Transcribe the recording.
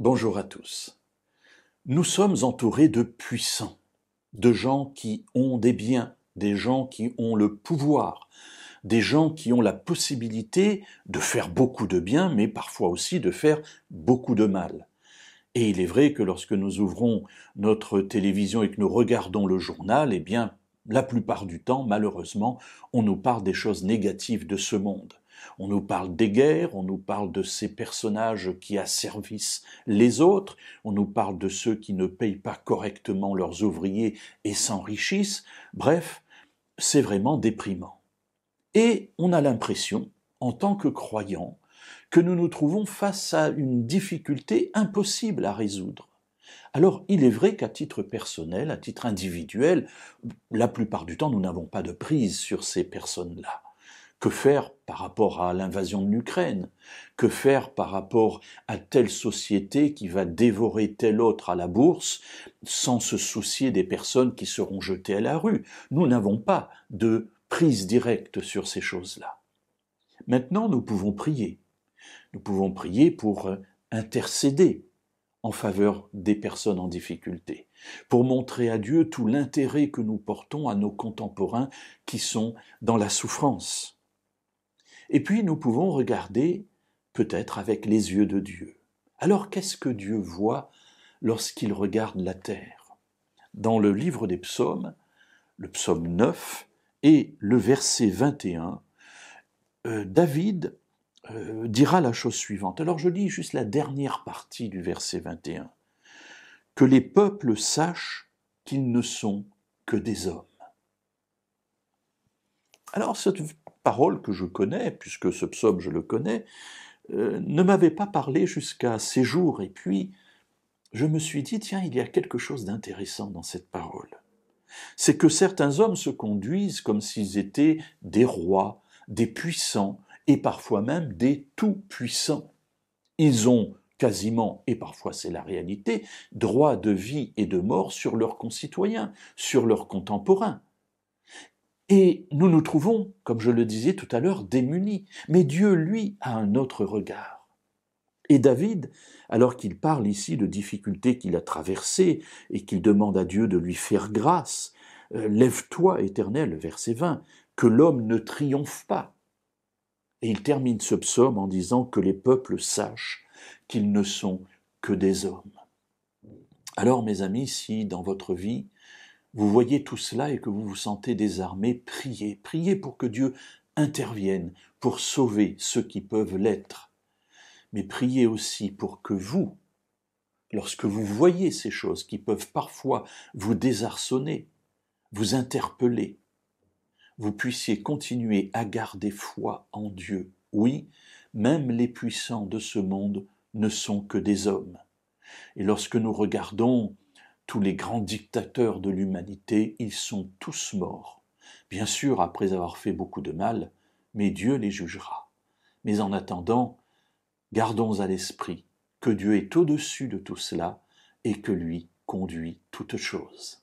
Bonjour à tous. Nous sommes entourés de puissants, de gens qui ont des biens, des gens qui ont le pouvoir, des gens qui ont la possibilité de faire beaucoup de bien, mais parfois aussi de faire beaucoup de mal. Et il est vrai que lorsque nous ouvrons notre télévision et que nous regardons le journal, eh bien, la plupart du temps, malheureusement, on nous parle des choses négatives de ce monde. On nous parle des guerres, on nous parle de ces personnages qui asservissent les autres, on nous parle de ceux qui ne payent pas correctement leurs ouvriers et s'enrichissent. Bref, c'est vraiment déprimant. Et on a l'impression, en tant que croyants, que nous nous trouvons face à une difficulté impossible à résoudre. Alors il est vrai qu'à titre personnel, à titre individuel, la plupart du temps nous n'avons pas de prise sur ces personnes-là. Que faire par rapport à l'invasion de l'Ukraine Que faire par rapport à telle société qui va dévorer telle autre à la bourse sans se soucier des personnes qui seront jetées à la rue Nous n'avons pas de prise directe sur ces choses-là. Maintenant, nous pouvons prier. Nous pouvons prier pour euh, intercéder en faveur des personnes en difficulté, pour montrer à Dieu tout l'intérêt que nous portons à nos contemporains qui sont dans la souffrance. Et puis nous pouvons regarder peut-être avec les yeux de Dieu. Alors qu'est-ce que Dieu voit lorsqu'il regarde la terre Dans le livre des psaumes, le psaume 9 et le verset 21, euh, David euh, dira la chose suivante. Alors je lis juste la dernière partie du verset 21. Que les peuples sachent qu'ils ne sont que des hommes. Alors cette parole que je connais, puisque ce psaume je le connais, euh, ne m'avait pas parlé jusqu'à ces jours. Et puis, je me suis dit, tiens, il y a quelque chose d'intéressant dans cette parole. C'est que certains hommes se conduisent comme s'ils étaient des rois, des puissants, et parfois même des tout-puissants. Ils ont quasiment, et parfois c'est la réalité, droit de vie et de mort sur leurs concitoyens, sur leurs contemporains. Et nous nous trouvons, comme je le disais tout à l'heure, démunis. Mais Dieu, lui, a un autre regard. Et David, alors qu'il parle ici de difficultés qu'il a traversées et qu'il demande à Dieu de lui faire grâce, euh, Lève-toi, Éternel, verset 20, que l'homme ne triomphe pas. Et il termine ce psaume en disant que les peuples sachent qu'ils ne sont que des hommes. Alors, mes amis, si dans votre vie, vous voyez tout cela et que vous vous sentez désarmé, priez, priez pour que Dieu intervienne, pour sauver ceux qui peuvent l'être. Mais priez aussi pour que vous, lorsque vous voyez ces choses qui peuvent parfois vous désarçonner, vous interpeller, vous puissiez continuer à garder foi en Dieu. Oui, même les puissants de ce monde ne sont que des hommes. Et lorsque nous regardons tous les grands dictateurs de l'humanité, ils sont tous morts. Bien sûr, après avoir fait beaucoup de mal, mais Dieu les jugera. Mais en attendant, gardons à l'esprit que Dieu est au-dessus de tout cela et que lui conduit toutes choses.